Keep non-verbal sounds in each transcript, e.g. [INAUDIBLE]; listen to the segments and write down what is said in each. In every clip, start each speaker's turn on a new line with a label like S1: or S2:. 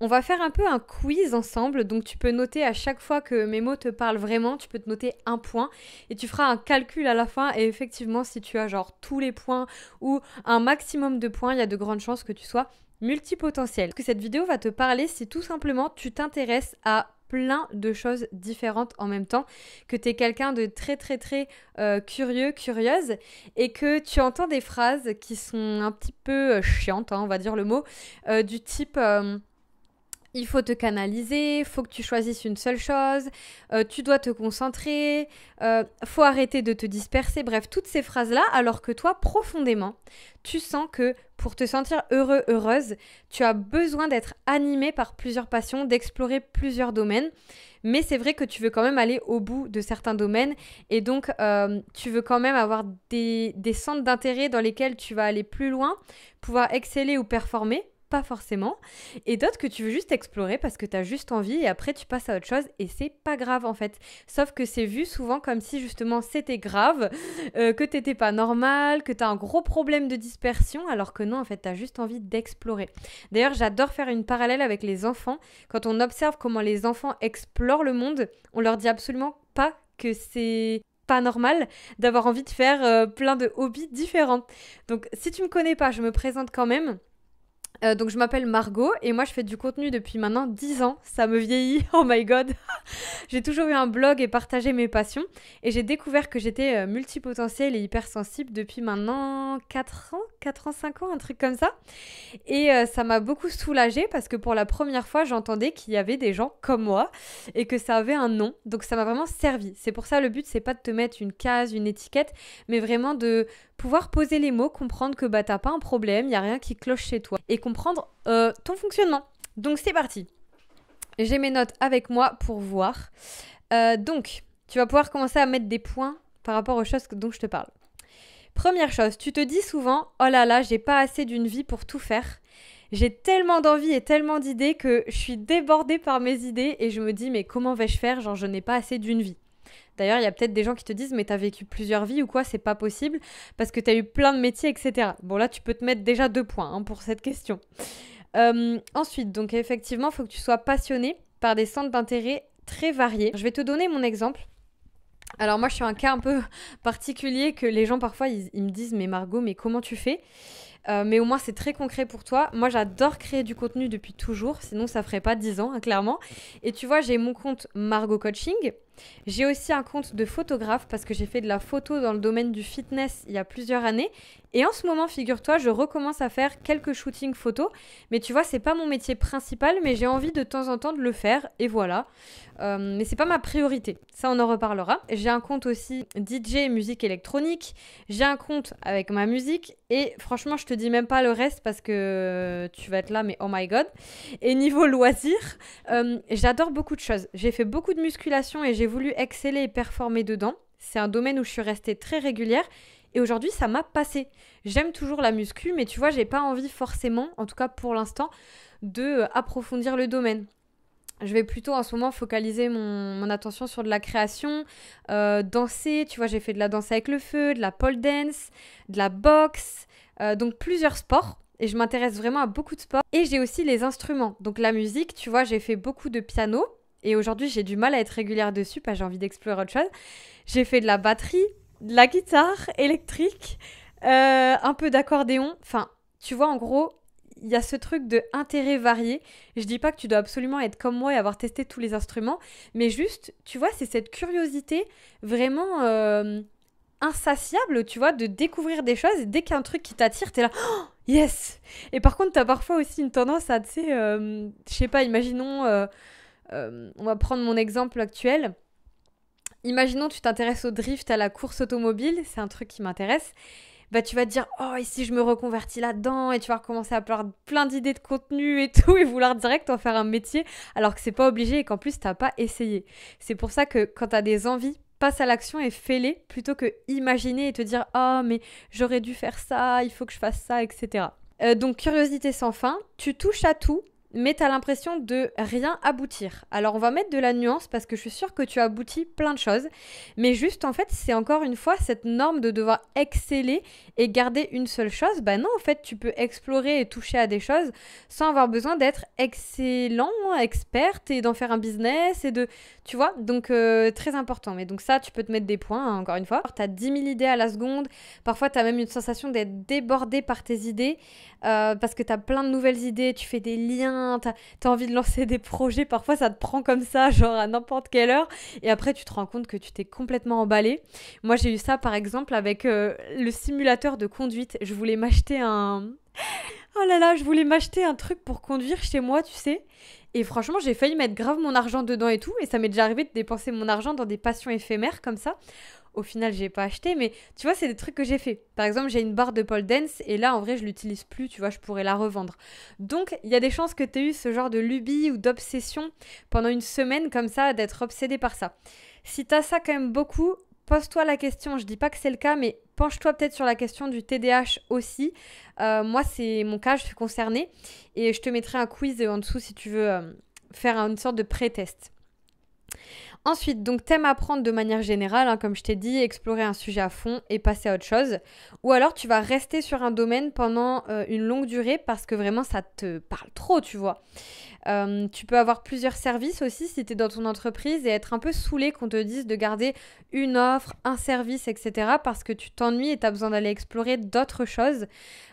S1: On va faire un peu un quiz ensemble, donc tu peux noter à chaque fois que mes mots te parlent vraiment, tu peux te noter un point et tu feras un calcul à la fin et effectivement si tu as genre tous les points ou un maximum de points, il y a de grandes chances que tu sois multipotentiel. Que cette vidéo va te parler si tout simplement tu t'intéresses à plein de choses différentes en même temps, que tu es quelqu'un de très très très euh, curieux, curieuse, et que tu entends des phrases qui sont un petit peu euh, chiantes, hein, on va dire le mot, euh, du type il faut te canaliser, il faut que tu choisisses une seule chose, euh, tu dois te concentrer, euh, faut arrêter de te disperser, bref, toutes ces phrases-là, alors que toi, profondément, tu sens que pour te sentir heureux, heureuse, tu as besoin d'être animé par plusieurs passions, d'explorer plusieurs domaines, mais c'est vrai que tu veux quand même aller au bout de certains domaines, et donc euh, tu veux quand même avoir des centres d'intérêt dans lesquels tu vas aller plus loin, pouvoir exceller ou performer pas forcément, et d'autres que tu veux juste explorer parce que tu as juste envie et après tu passes à autre chose et c'est pas grave en fait. Sauf que c'est vu souvent comme si justement c'était grave, euh, que t'étais pas normal, que t'as un gros problème de dispersion alors que non en fait t'as juste envie d'explorer. D'ailleurs j'adore faire une parallèle avec les enfants. Quand on observe comment les enfants explorent le monde, on leur dit absolument pas que c'est pas normal d'avoir envie de faire euh, plein de hobbies différents. Donc si tu me connais pas, je me présente quand même. Euh, donc je m'appelle Margot et moi je fais du contenu depuis maintenant 10 ans, ça me vieillit, [LAUGHS] oh my god. [LAUGHS] j'ai toujours eu un blog et partagé mes passions et j'ai découvert que j'étais euh, multipotentielle et hypersensible depuis maintenant 4 ans, 4 ans, 5 ans, un truc comme ça. Et euh, ça m'a beaucoup soulagée parce que pour la première fois j'entendais qu'il y avait des gens comme moi et que ça avait un nom, donc ça m'a vraiment servi. C'est pour ça le but c'est pas de te mettre une case, une étiquette, mais vraiment de pouvoir poser les mots, comprendre que bah t'as pas un problème, n'y a rien qui cloche chez toi et comprendre euh, ton fonctionnement. Donc c'est parti. J'ai mes notes avec moi pour voir. Euh, donc tu vas pouvoir commencer à mettre des points par rapport aux choses dont je te parle. Première chose, tu te dis souvent oh là là j'ai pas assez d'une vie pour tout faire. J'ai tellement d'envie et tellement d'idées que je suis débordée par mes idées et je me dis mais comment vais-je faire Genre je n'ai pas assez d'une vie. D'ailleurs, il y a peut-être des gens qui te disent, mais t'as vécu plusieurs vies ou quoi, c'est pas possible, parce que t'as eu plein de métiers, etc. Bon, là, tu peux te mettre déjà deux points hein, pour cette question. Euh, ensuite, donc effectivement, il faut que tu sois passionné par des centres d'intérêt très variés. Je vais te donner mon exemple. Alors moi, je suis un cas un peu [LAUGHS] particulier que les gens parfois, ils me disent, mais Margot, mais comment tu fais euh, mais au moins, c'est très concret pour toi. Moi, j'adore créer du contenu depuis toujours, sinon ça ferait pas 10 ans, hein, clairement. Et tu vois, j'ai mon compte Margot Coaching. J'ai aussi un compte de photographe parce que j'ai fait de la photo dans le domaine du fitness il y a plusieurs années. Et en ce moment, figure-toi, je recommence à faire quelques shootings photos. Mais tu vois, c'est pas mon métier principal, mais j'ai envie de temps en temps de le faire. Et voilà. Euh, mais c'est pas ma priorité. Ça, on en reparlera. J'ai un compte aussi DJ musique électronique. J'ai un compte avec ma musique. Et franchement, je te dis même pas le reste parce que tu vas être là, mais oh my god. Et niveau [LAUGHS] loisirs, euh, j'adore beaucoup de choses. J'ai fait beaucoup de musculation et j'ai voulu exceller et performer dedans. C'est un domaine où je suis restée très régulière. Et aujourd'hui, ça m'a passé. J'aime toujours la muscu, mais tu vois, j'ai pas envie forcément, en tout cas pour l'instant, de euh, approfondir le domaine. Je vais plutôt en ce moment focaliser mon, attention sur de la création, euh, danser, tu vois, j'ai fait de la danse avec le feu, de la pole dance, de la boxe, euh, donc plusieurs sports et je m'intéresse vraiment à beaucoup de sports. Et j'ai aussi les instruments. Donc la musique, tu vois, j'ai fait beaucoup de piano et aujourd'hui j'ai du mal à être régulière dessus parce que j'ai envie d'explorer autre chose. J'ai fait de la batterie, de la guitare électrique, euh, un peu d'accordéon. Enfin, tu vois, en gros, il y a ce truc de intérêt varié. Je dis pas que tu dois absolument être comme moi et avoir testé tous les instruments, mais juste, tu vois, c'est cette curiosité vraiment. Euh, insatiable, tu vois, de découvrir des choses. Et dès qu'il truc qui t'attire, t'es là, oh, yes Et par contre, t'as parfois aussi une tendance à, tu sais, euh, je sais pas, imaginons, euh, euh, on va prendre mon exemple actuel. Imaginons, tu t'intéresses au drift, à la course automobile, c'est un truc qui m'intéresse. Bah, tu vas te dire, oh, et si je me reconvertis là-dedans, et tu vas recommencer à avoir plein d'idées de contenu et tout, et vouloir direct en faire un métier, alors que c'est pas obligé et qu'en plus, t'as pas essayé. C'est pour ça que quand t'as des envies, passe à l'action et fais-les plutôt que imaginer et te dire ah mais j'aurais dû faire ça, il faut que je fasse ça, etc. Euh, donc curiosité sans fin, tu touches à tout, mais as l'impression de rien aboutir. Alors on va mettre de la nuance parce que je suis sûre que tu aboutis plein de choses, mais juste en fait c'est encore une fois cette norme de devoir exceller et garder une seule chose. Ben non, en fait tu peux explorer et toucher à des choses sans avoir besoin d'être excellent, experte et d'en faire un business et de, tu vois, donc euh, très important. Mais donc ça tu peux te mettre des points hein, encore une fois. tu as 10 000 idées à la seconde, parfois tu as même une sensation d'être débordé par tes idées euh, parce que tu as plein de nouvelles idées, tu fais des liens t'as envie de lancer des projets, parfois ça te prend comme ça, genre à n'importe quelle heure, et après tu te rends compte que tu t'es complètement emballé. Moi j'ai eu ça par exemple avec euh, le simulateur de conduite, je voulais m'acheter un... Oh là là, je voulais m'acheter un truc pour conduire chez moi, tu sais. Et franchement, j'ai failli mettre grave mon argent dedans et tout. Et ça m'est déjà arrivé de dépenser mon argent dans des passions éphémères comme ça. Au final, j'ai pas acheté, mais tu vois, c'est des trucs que j'ai fait. Par exemple, j'ai une barre de pole dance et là, en vrai, je l'utilise plus, tu vois, je pourrais la revendre. Donc, il y a des chances que tu aies eu ce genre de lubie ou d'obsession pendant une semaine comme ça, d'être obsédé par ça. Si tu as ça quand même beaucoup, pose-toi la question. Je dis pas que c'est le cas, mais penche-toi peut-être sur la question du TDAH aussi. Euh, moi, c'est mon cas, je suis concernée et je te mettrai un quiz en dessous si tu veux euh, faire une sorte de pré-test. Ensuite, donc t'aimes apprendre de manière générale, hein, comme je t'ai dit, explorer un sujet à fond et passer à autre chose. Ou alors tu vas rester sur un domaine pendant euh, une longue durée parce que vraiment ça te parle trop, tu vois. Euh, tu peux avoir plusieurs services aussi si tu es dans ton entreprise et être un peu saoulé qu'on te dise de garder une offre, un service, etc. parce que tu t'ennuies et tu as besoin d'aller explorer d'autres choses.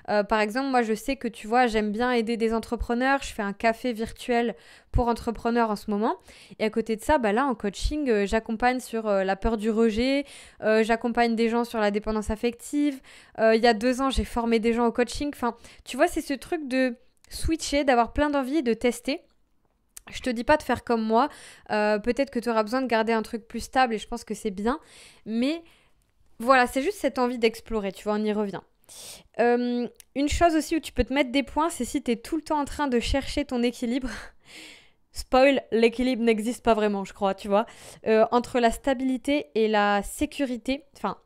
S1: Euh, par exemple, moi je sais que tu vois, j'aime bien aider des entrepreneurs, je fais un café virtuel pour entrepreneurs en ce moment. Et à côté de ça, bah là, en coaching, euh, j'accompagne sur euh, la peur du rejet, euh, j'accompagne des gens sur la dépendance affective. il y a deux ans, j'ai formé des gens au coaching. Enfin, tu vois, c'est ce truc de switcher, d'avoir plein d'envie de tester. Je te dis pas de faire comme moi. Peut-être que tu auras besoin de garder un truc plus stable et je pense que c'est bien. Mais voilà, c'est juste cette envie d'explorer, tu vois, on y revient. une chose aussi où tu peux te mettre des points, c'est si tu es tout le temps en train de chercher ton équilibre spoil, l'équilibre n'existe pas vraiment, je crois, tu vois, euh, entre la stabilité et la sécurité, enfin,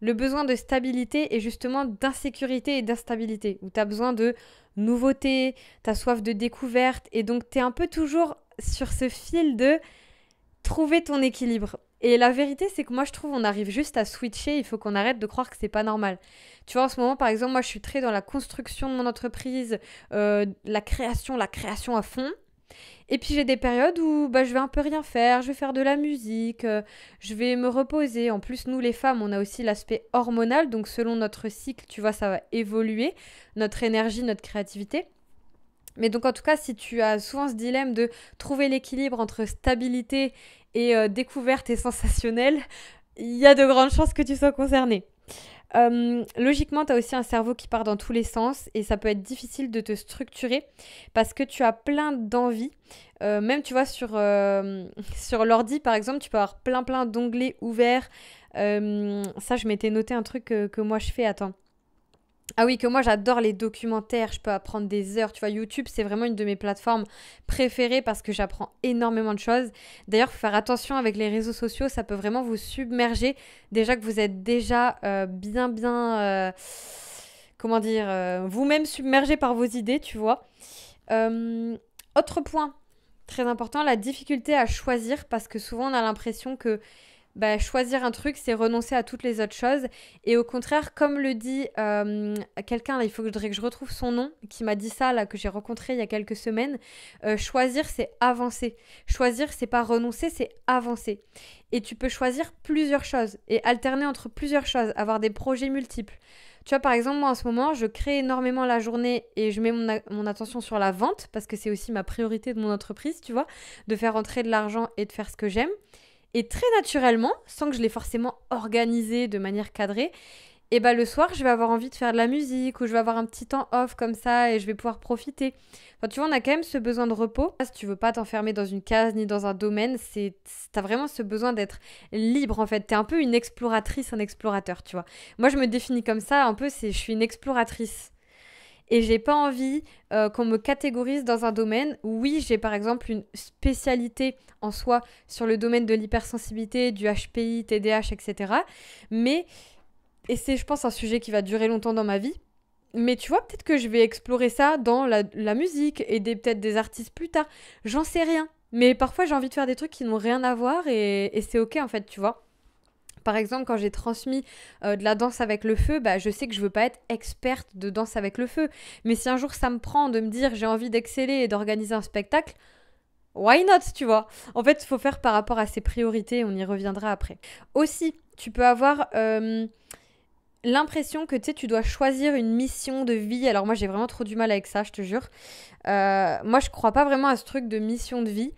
S1: le besoin de stabilité et justement d'insécurité et d'instabilité, où tu as besoin de nouveauté, tu as soif de découverte, et donc tu es un peu toujours sur ce fil de trouver ton équilibre. Et la vérité, c'est que moi, je trouve, on arrive juste à switcher. Il faut qu'on arrête de croire que c'est pas normal. Tu vois, en ce moment, par exemple, moi, je suis très dans la construction de mon entreprise, euh, la création, la création à fond. Et puis j'ai des périodes où bah, je vais un peu rien faire, je vais faire de la musique, euh, je vais me reposer. En plus, nous les femmes, on a aussi l'aspect hormonal, donc selon notre cycle, tu vois, ça va évoluer, notre énergie, notre créativité. Mais donc en tout cas, si tu as souvent ce dilemme de trouver l'équilibre entre stabilité et euh, découverte et sensationnelle, il y a de grandes chances que tu sois concernée. Euh, logiquement, tu as aussi un cerveau qui part dans tous les sens et ça peut être difficile de te structurer parce que tu as plein d'envies. Euh, même, tu vois, sur, euh, [LAUGHS] sur l'ordi, par exemple, tu peux avoir plein, plein d'onglets ouverts. ça, je m'étais noté un truc que, que moi je fais. Attends. Ah oui, que moi j'adore les documentaires, je peux apprendre des heures. Tu vois, YouTube, c'est vraiment une de mes plateformes préférées parce que j'apprends énormément de choses. D'ailleurs, faut faire attention avec les réseaux sociaux, ça peut vraiment vous submerger. Déjà que vous êtes déjà euh, bien, bien, euh, comment dire, euh, vous-même submergé par vos idées, tu vois. autre point très important, la difficulté à choisir parce que souvent on a l'impression que bah, choisir un truc, c'est renoncer à toutes les autres choses. Et au contraire, comme le dit euh, quelqu'un, il faut que je retrouve son nom, qui m'a dit ça, là, que j'ai rencontré il y a quelques semaines, euh, choisir, c'est avancer. Choisir, c'est pas renoncer, c'est avancer. Et tu peux choisir plusieurs choses et alterner entre plusieurs choses, avoir des projets multiples. Tu vois, par exemple, moi en ce moment, je crée énormément la journée et je mets mon, mon attention sur la vente parce que c'est aussi ma priorité de mon entreprise, tu vois, de faire entrer de l'argent et de faire ce que j'aime. Et très naturellement, sans que je l'ai forcément organisé de manière cadrée, et eh bah ben, le soir, je vais avoir envie de faire de la musique ou je vais avoir un petit temps off comme ça et je vais pouvoir profiter. Enfin, tu vois, on a quand même ce besoin de repos. Ah, si tu veux pas t'enfermer dans une case ni dans un domaine, c'est as vraiment ce besoin d'être libre en fait. Tu es un peu une exploratrice, un explorateur, tu vois. Moi, je me définis comme ça, un peu, c'est je suis une exploratrice et j'ai pas envie euh, qu'on me catégorise dans un domaine. Oui, j'ai par exemple une spécialité en soi sur le domaine de l'hypersensibilité, du HPI, TDAH, etc. Mais, et c'est je pense un sujet qui va durer longtemps dans ma vie, mais tu vois, peut-être que je vais explorer ça dans la, musique, et peut-être des artistes plus tard, j'en sais rien. Mais parfois j'ai envie de faire des trucs qui n'ont rien à voir et c'est ok en fait, tu vois. Par exemple, quand j'ai transmis euh, de la danse avec le feu, bah, je sais que je veux pas être experte de danse avec le feu. Mais si un jour ça me prend de me dire j'ai envie d'exceller et d'organiser un spectacle, why not, tu vois En fait, il faut faire par rapport à ses priorités, on y reviendra après. Aussi, tu peux avoir... Euh, l'impression que tu sais, tu dois choisir une mission de vie. Alors moi, j'ai vraiment trop du mal avec ça, je te jure. Euh, moi, je crois pas vraiment à ce truc de mission de vie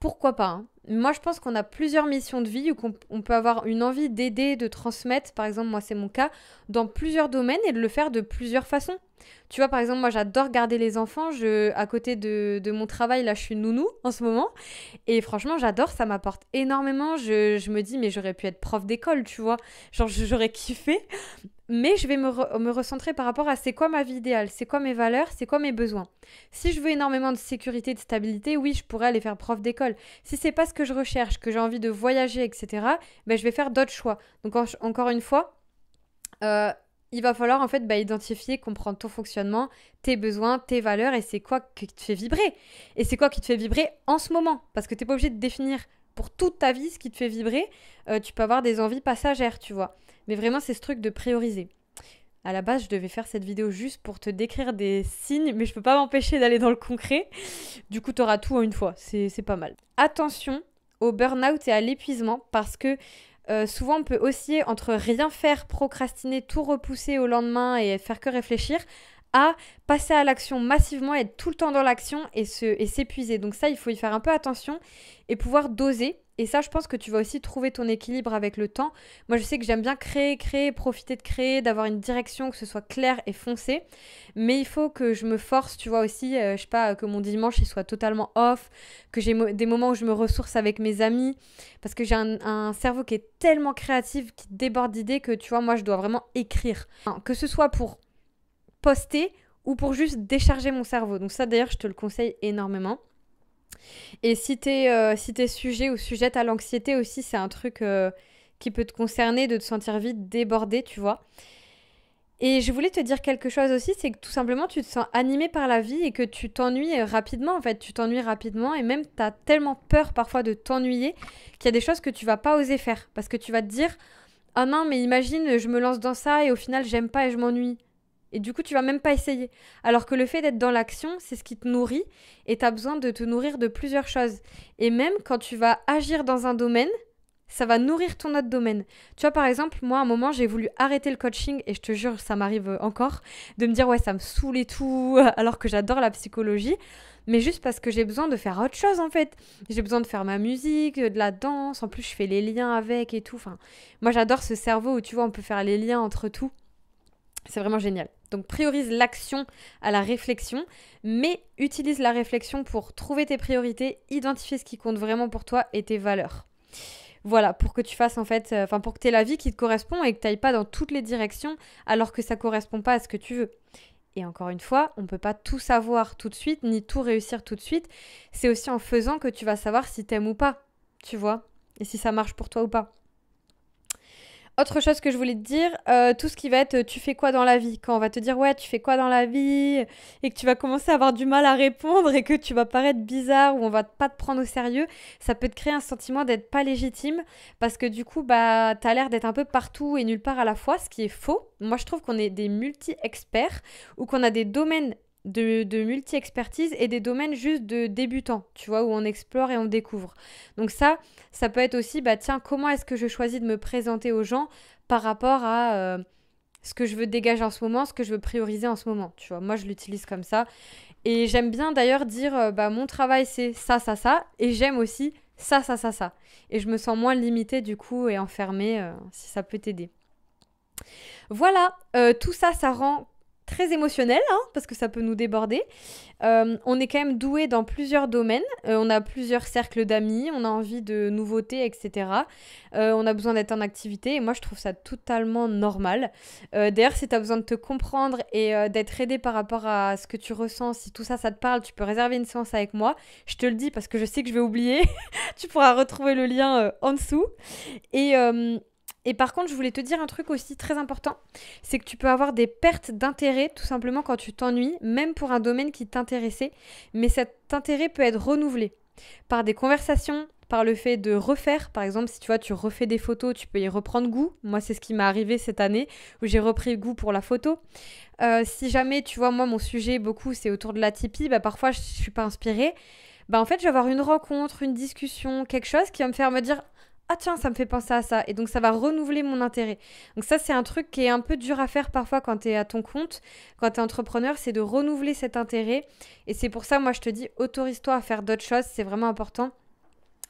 S1: pourquoi pas hein. Moi, je pense qu'on a plusieurs missions de vie ou qu'on peut avoir une envie d'aider, de transmettre, par exemple, moi c'est mon cas, dans plusieurs domaines et de le faire de plusieurs façons. Tu vois, par exemple, moi j'adore garder les enfants. Je, à côté de, mon travail, là, je suis nounou [LAUGHS] en ce moment. Et franchement, j'adore, ça m'apporte énormément. Je, je, me dis, mais j'aurais pu être prof d'école, tu vois. Genre, j'aurais kiffé mais je vais me, recentrer par rapport à c'est quoi ma vie idéale, c'est quoi mes valeurs, c'est quoi mes besoins. Si je veux énormément de sécurité, de stabilité, oui, je pourrais aller faire prof d'école. Si c'est pas ce que je recherche, que j'ai envie de voyager, etc., ben, je vais faire d'autres choix. Donc encore une fois, euh, il va falloir en fait ben, identifier, comprendre ton fonctionnement, tes besoins, tes valeurs et c'est quoi qui te fait vibrer. Et c'est quoi qui te fait vibrer en ce moment. Parce que t'es pas obligé de définir pour toute ta vie ce qui te fait vibrer. Euh, tu peux avoir des envies passagères, tu vois. Mais vraiment, c'est ce truc de prioriser. À la base, je devais faire cette vidéo juste pour te décrire des signes, mais je peux pas m'empêcher d'aller dans le concret. Du coup, tu auras tout en une fois, c'est pas mal. Attention au burn-out et à l'épuisement, parce que euh, souvent on peut osciller entre rien faire, procrastiner, tout repousser au lendemain et faire que réfléchir, à passer à l'action massivement, être tout le temps dans l'action et s'épuiser. Et Donc ça, il faut y faire un peu attention et pouvoir doser et ça, je pense que tu vas aussi trouver ton équilibre avec le temps. Moi, je sais que j'aime bien créer, créer, profiter de créer, d'avoir une direction que ce soit claire et foncée. Mais il faut que je me force, tu vois aussi, euh, je sais pas, que mon dimanche il soit totalement off, que j'ai des moments où je me ressource avec mes amis, parce que j'ai un, cerveau qui est tellement créatif, qui déborde d'idées que, tu vois, moi, je dois vraiment écrire. que ce soit pour poster ou pour juste décharger mon cerveau. Donc ça d'ailleurs, je te le conseille énormément. Et si t'es euh, si es sujet ou sujette à l'anxiété aussi, c'est un truc euh, qui peut te concerner, de te sentir vite débordé, tu vois. Et je voulais te dire quelque chose aussi, c'est que tout simplement tu te sens animé par la vie et que tu t'ennuies rapidement en fait, tu t'ennuies rapidement et même tu as tellement peur parfois de t'ennuyer qu'il y a des choses que tu vas pas oser faire parce que tu vas te dire "Ah non, mais imagine je me lance dans ça et au final j'aime pas et je m'ennuie." Et du coup, tu vas même pas essayer. Alors que le fait d'être dans l'action, c'est ce qui te nourrit et tu as besoin de te nourrir de plusieurs choses. Et même quand tu vas agir dans un domaine, ça va nourrir ton autre domaine. Tu vois, par exemple, moi, à un moment, j'ai voulu arrêter le coaching et je te jure, ça m'arrive euh, encore de me dire, ouais, ça me saoule et tout, [LAUGHS] alors que j'adore la psychologie, mais juste parce que j'ai besoin de faire autre chose en fait. J'ai besoin de faire ma musique, de la danse, en plus, je fais les liens avec et tout. Enfin, moi, j'adore ce cerveau où tu vois, on peut faire les liens entre tout. C'est vraiment génial. Donc priorise l'action à la réflexion, mais utilise la réflexion pour trouver tes priorités, identifier ce qui compte vraiment pour toi et tes valeurs. Voilà, pour que tu fasses en fait, euh, enfin pour que tu aies la vie qui te correspond et que tu n'ailles pas dans toutes les directions alors que ça correspond pas à ce que tu veux. Et encore une fois, on ne peut pas tout savoir tout de suite, ni tout réussir tout de suite. C'est aussi en faisant que tu vas savoir si tu t'aimes ou pas, tu vois, et si ça marche pour toi ou pas. Autre chose que je voulais te dire, euh, tout ce qui va être euh, tu fais quoi dans la vie Quand on va te dire ouais, tu fais quoi dans la vie et que tu vas commencer à avoir du mal à répondre et que tu vas paraître bizarre ou on va pas te prendre au sérieux, ça peut te créer un sentiment d'être pas légitime parce que du coup, bah, t'as l'air d'être un peu partout et nulle part à la fois, ce qui est faux. Moi, je trouve qu'on est des multi-experts ou qu'on a des domaines de, multi-expertise et des domaines juste de débutants, tu vois, où on explore et on découvre. Donc ça, ça peut être aussi, bah tiens, comment est-ce que je choisis de me présenter aux gens par rapport à euh, ce que je veux dégager en ce moment, ce que je veux prioriser en ce moment, tu vois. Moi, je l'utilise comme ça. Et j'aime bien d'ailleurs dire, euh, bah mon travail, c'est ça, ça, ça, et j'aime aussi ça, ça, ça, ça. Et je me sens moins limitée du coup et enfermée, euh, si ça peut t'aider. Voilà, tout ça, ça rend très émotionnel, hein, parce que ça peut nous déborder. Euh, on est quand même doué dans plusieurs domaines. Euh, on a plusieurs cercles d'amis, on a envie de nouveautés, etc. Euh, on a besoin d'être en activité, et moi je trouve ça totalement normal. D'ailleurs, si tu as besoin de te comprendre et d'être aidé par rapport à ce que tu ressens, si tout ça, ça te parle, tu peux réserver une séance avec moi. Je te le dis parce que je sais que je vais oublier. [LAUGHS] tu pourras retrouver le lien en dessous. Et et par contre, je voulais te dire un truc aussi très important, c'est que tu peux avoir des pertes d'intérêt tout simplement quand tu t'ennuies, même pour un domaine qui t'intéressait, mais cet intérêt peut être renouvelé par des conversations, par le fait de refaire. Par exemple, si tu vois, tu refais des photos, tu peux y reprendre goût. Moi, c'est ce qui m'est arrivé cette année où j'ai repris goût pour la photo. Euh, si jamais, tu vois, moi, mon sujet beaucoup, c'est autour de la Tipeee, bah, parfois, je ne suis pas inspirée. Bah, en fait, je vais avoir une rencontre, une discussion, quelque chose qui va me faire me dire ah tiens, ça me fait penser à ça. Et donc ça va renouveler mon intérêt. Donc ça, c'est un truc qui est un peu dur à faire parfois quand tu es à ton compte, quand tu es entrepreneur, c'est de renouveler cet intérêt. Et c'est pour ça, moi, je te dis, autorise-toi à faire d'autres choses, c'est vraiment important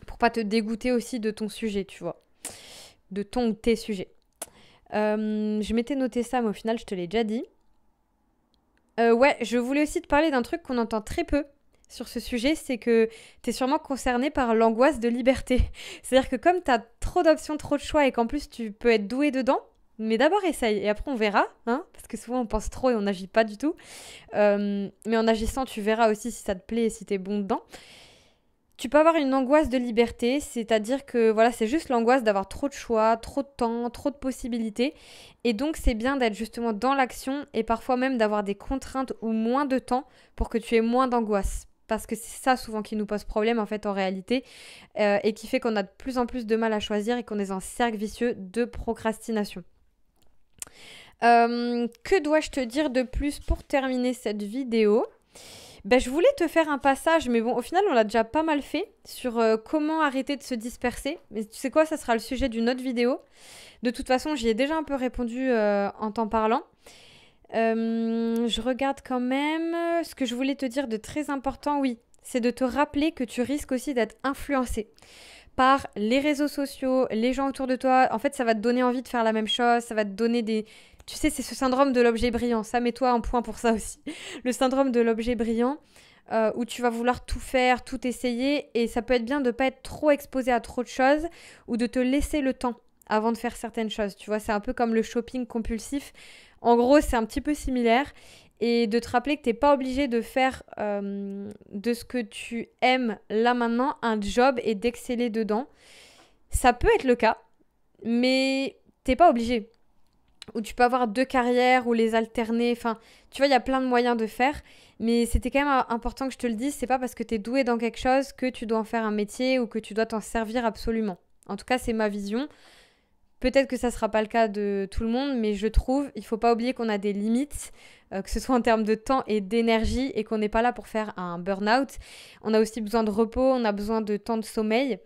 S1: pour pas te dégoûter aussi de ton sujet, tu vois. De ton ou tes sujets. Euh, je m'étais noté ça, mais au final, je te l'ai déjà dit. Euh, ouais, je voulais aussi te parler d'un truc qu'on entend très peu sur ce sujet, c'est que tu es sûrement concerné par l'angoisse de liberté. [LAUGHS] C'est-à-dire que comme tu as trop d'options, trop de choix et qu'en plus tu peux être doué dedans, mais d'abord essaye et après on verra, hein, parce que souvent on pense trop et on n'agit pas du tout. Euh, mais en agissant, tu verras aussi si ça te plaît et si es bon dedans. Tu peux avoir une angoisse de liberté, c'est-à-dire que voilà, c'est juste l'angoisse d'avoir trop de choix, trop de temps, trop de possibilités. Et donc c'est bien d'être justement dans l'action et parfois même d'avoir des contraintes ou moins de temps pour que tu aies moins d'angoisse parce que c'est ça souvent qui nous pose problème en fait en réalité euh, et qui fait qu'on a de plus en plus de mal à choisir et qu'on est en cercle vicieux de procrastination. Euh, que dois-je te dire de plus pour terminer cette vidéo ben, je voulais te faire un passage, mais bon, au final, on l'a déjà pas mal fait sur euh, comment arrêter de se disperser. Mais tu sais quoi, ça sera le sujet d'une autre vidéo. De toute façon, j'y ai déjà un peu répondu en t'en parlant. Euh, je regarde quand même euh, ce que je voulais te dire de très important, oui, c'est de te rappeler que tu risques aussi d'être influencé par les réseaux sociaux, les gens autour de toi. En fait, ça va te donner envie de faire la même chose, ça va te donner des... Tu sais, c'est ce syndrome de l'objet brillant, ça mets-toi en point pour ça aussi. [LAUGHS] Le syndrome de l'objet brillant. Euh, où tu vas vouloir tout faire, tout essayer, et ça peut être bien de ne pas être trop exposé à trop de choses ou de te laisser le temps avant de faire certaines choses. Tu vois, c'est un peu comme le shopping compulsif. En gros, c'est un petit peu similaire. Et de te rappeler que t'es pas obligé de faire euh, de ce que tu aimes là maintenant un job et d'exceller dedans. Ça peut être le cas, mais t'es pas obligé. Ou tu peux avoir deux carrières ou les alterner. Enfin, tu vois, il y a plein de moyens de faire. Mais c'était quand même important que je te le dise. C'est pas parce que tu es doué dans quelque chose que tu dois en faire un métier ou que tu dois t'en servir absolument. En tout cas, c'est ma vision. Peut-être que ça sera pas le cas de tout le monde, mais je trouve, il faut pas oublier qu'on a des limites, euh, que ce soit en termes de temps et d'énergie, et qu'on n'est pas là pour faire un burn-out. On a aussi besoin de repos, on a besoin de temps de sommeil.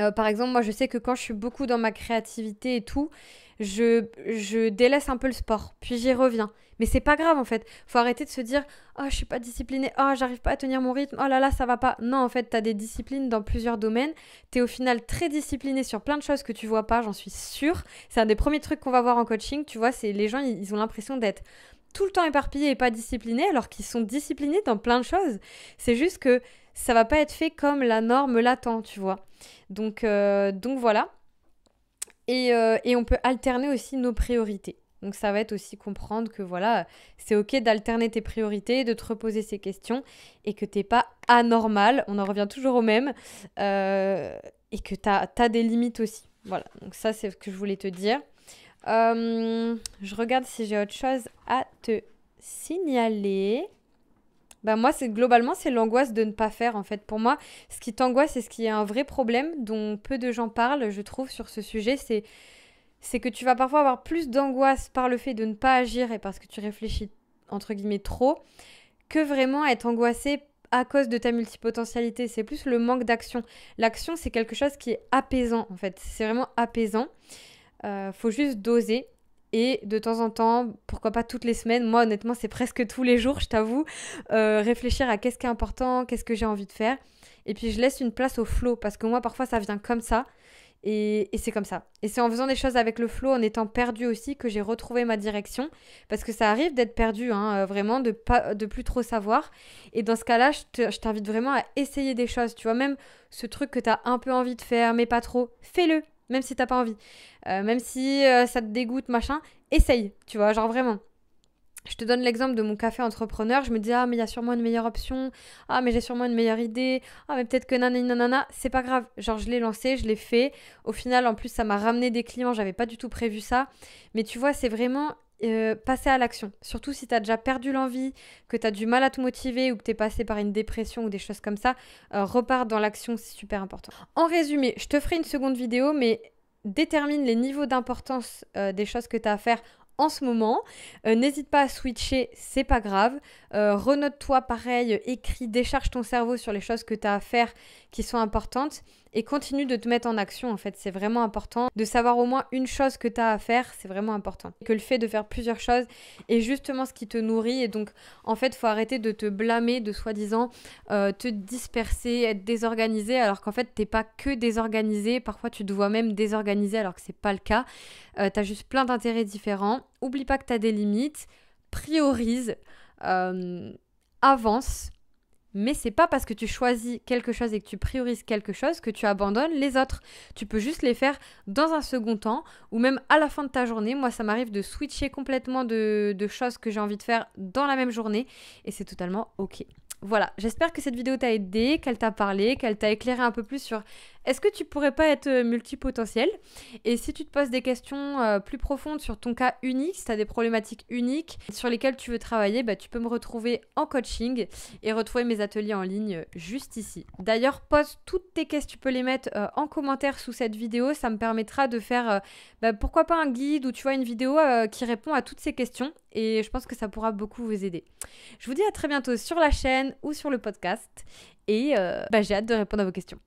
S1: Euh, par exemple, moi je sais que quand je suis beaucoup dans ma créativité et tout, je, je délaisse un peu le sport, puis j'y reviens. Mais c'est pas grave en fait. Faut arrêter de se dire "Oh, je suis pas disciplinée. Oh, j'arrive pas à tenir mon rythme. Oh là là, ça va pas." Non, en fait, t'as des disciplines dans plusieurs domaines. T'es au final très discipliné sur plein de choses que tu vois pas, j'en suis sûre. C'est un des premiers trucs qu'on va voir en coaching, tu vois, c'est les gens ils ont l'impression d'être tout le temps éparpillés et pas disciplinés alors qu'ils sont disciplinés dans plein de choses. C'est juste que ça va pas être fait comme la norme l'attend, tu vois. Donc, euh, donc voilà. Euh, et, on peut alterner aussi nos priorités. Donc ça va être aussi comprendre que voilà, c'est ok d'alterner tes priorités, de te reposer ces questions et que tu t'es pas anormal, on en revient toujours au même, euh, et que tu as des limites aussi. Voilà, donc ça c'est ce que je voulais te dire. je regarde si j'ai autre chose à te signaler. Bah, moi c'est globalement c'est l'angoisse de ne pas faire en fait. Pour moi, ce qui t'angoisse et ce qui est un vrai problème dont peu de gens parlent, je trouve sur ce sujet, c'est c'est que tu vas parfois avoir plus d'angoisse par le fait de ne pas agir et parce que tu réfléchis entre guillemets trop que vraiment être angoissé à cause de ta multipotentialité, c'est plus le manque d'action. L'action, c'est quelque chose qui est apaisant en fait, c'est vraiment apaisant. Il euh, faut juste doser et de temps en temps, pourquoi pas toutes les semaines, moi honnêtement c'est presque tous les jours, je t'avoue, euh, réfléchir à qu'est-ce qui est important, qu'est-ce que j'ai envie de faire. Et puis je laisse une place au flow parce que moi parfois ça vient comme ça et, c'est comme ça. Et c'est en faisant des choses avec le flow, en étant perdu aussi, que j'ai retrouvé ma direction parce que ça arrive d'être perdu, hein, euh, vraiment, de, pas, de plus trop savoir. Et dans ce cas-là, je t'invite vraiment à essayer des choses, tu vois, même ce truc que tu as un peu envie de faire mais pas trop, fais-le même si t'as pas envie, euh, même si euh, ça te dégoûte, machin, essaye, tu vois, genre vraiment. Je te donne l'exemple de mon café entrepreneur, je me dis ah mais il y a sûrement une meilleure option, ah mais j'ai sûrement une meilleure idée, ah mais peut-être que nanana, c'est pas grave. Genre je l'ai lancé, je l'ai fait. Au final en plus ça m'a ramené des clients, j'avais pas du tout prévu ça. Mais tu vois, c'est vraiment euh, passer à l'action. Surtout si tu as déjà perdu l'envie, que tu as du mal à te motiver ou que tu es passé par une dépression ou des choses comme ça, euh, repars dans l'action, c'est super important. En résumé, je te ferai une seconde vidéo, mais détermine les niveaux d'importance euh, des choses que tu as à faire en ce moment. N'hésite pas à switcher, c'est pas grave. Renote-toi pareil, écris, décharge ton cerveau sur les choses que tu as à faire qui sont importantes et continue de te mettre en action en fait, c'est vraiment important. De savoir au moins une chose que tu as à faire, c'est vraiment important. Que le fait de faire plusieurs choses est justement ce qui te nourrit et donc en fait faut arrêter de te blâmer, de soi-disant euh, te disperser, être désorganisé alors qu'en fait t'es pas que désorganisé, parfois tu te vois même désorganisé alors que c'est pas le cas. Euh, tu as juste plein d'intérêts différents, oublie pas que tu as des limites, priorise, euh, avance mais c'est pas parce que tu choisis quelque chose et que tu priorises quelque chose que tu abandonnes les autres. Tu peux juste les faire dans un second temps ou même à la fin de ta journée. Moi, ça m'arrive de switcher complètement de, de choses que j'ai envie de faire dans la même journée et c'est totalement ok. Voilà, j'espère que cette vidéo t'a aidé, qu'elle t'a parlé, qu'elle t'a éclairé un peu plus sur est-ce que tu pourrais pas être euh, multipotentiel Et si tu te poses des questions euh, plus profondes sur ton cas unique, si tu as des problématiques uniques sur lesquelles tu veux travailler, bah, tu peux me retrouver en coaching et retrouver mes ateliers en ligne euh, juste ici. D'ailleurs, pose toutes tes questions, tu peux les mettre en commentaire sous cette vidéo, ça me permettra de faire bah, pourquoi pas un guide ou tu vois une vidéo qui répond à toutes ces questions et je pense que ça pourra beaucoup vous aider. Je vous dis à très bientôt sur la chaîne ou sur le podcast et bah, j'ai hâte de répondre à vos questions.